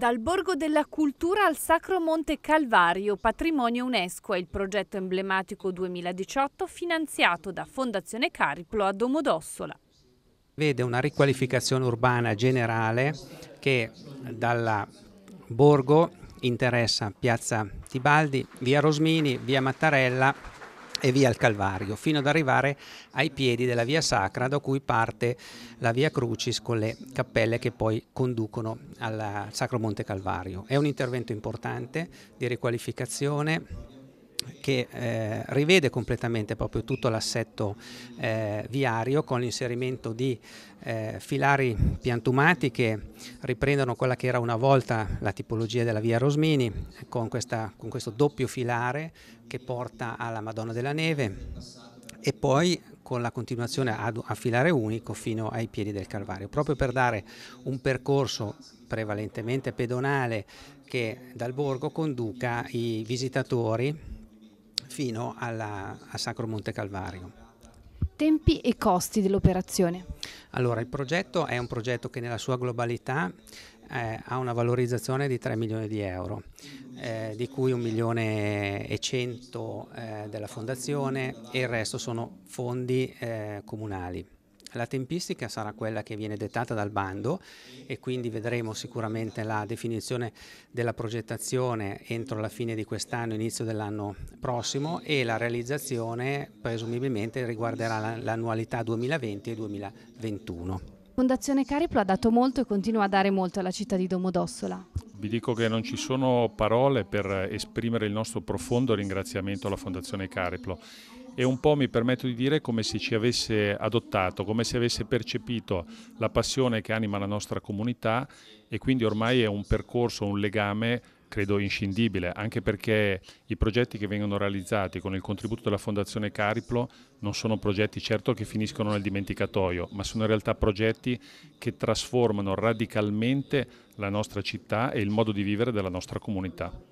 Dal Borgo della Cultura al Sacro Monte Calvario, patrimonio UNESCO è il progetto emblematico 2018 finanziato da Fondazione Cariplo a Domodossola. Vede una riqualificazione urbana generale che dalla Borgo interessa Piazza Tibaldi, via Rosmini, via Mattarella e via il Calvario, fino ad arrivare ai piedi della via sacra da cui parte la via Crucis con le cappelle che poi conducono al Sacro Monte Calvario. È un intervento importante di riqualificazione che eh, rivede completamente proprio tutto l'assetto eh, viario con l'inserimento di eh, filari piantumati che riprendono quella che era una volta la tipologia della via Rosmini con, questa, con questo doppio filare che porta alla Madonna della Neve e poi con la continuazione ad, a filare unico fino ai piedi del Calvario, proprio per dare un percorso prevalentemente pedonale che dal borgo conduca i visitatori fino alla, a Sacro Monte Calvario. Tempi e costi dell'operazione? Allora, il progetto è un progetto che nella sua globalità eh, ha una valorizzazione di 3 milioni di euro, eh, di cui 1 milione e 100 eh, della fondazione e il resto sono fondi eh, comunali. La tempistica sarà quella che viene dettata dal bando e quindi vedremo sicuramente la definizione della progettazione entro la fine di quest'anno, inizio dell'anno prossimo e la realizzazione presumibilmente riguarderà l'annualità 2020 e 2021. Fondazione Cariplo ha dato molto e continua a dare molto alla città di Domodossola. Vi dico che non ci sono parole per esprimere il nostro profondo ringraziamento alla Fondazione Cariplo e un po' mi permetto di dire come se ci avesse adottato, come se avesse percepito la passione che anima la nostra comunità e quindi ormai è un percorso, un legame credo inscindibile, anche perché i progetti che vengono realizzati con il contributo della Fondazione Cariplo non sono progetti certo che finiscono nel dimenticatoio, ma sono in realtà progetti che trasformano radicalmente la nostra città e il modo di vivere della nostra comunità.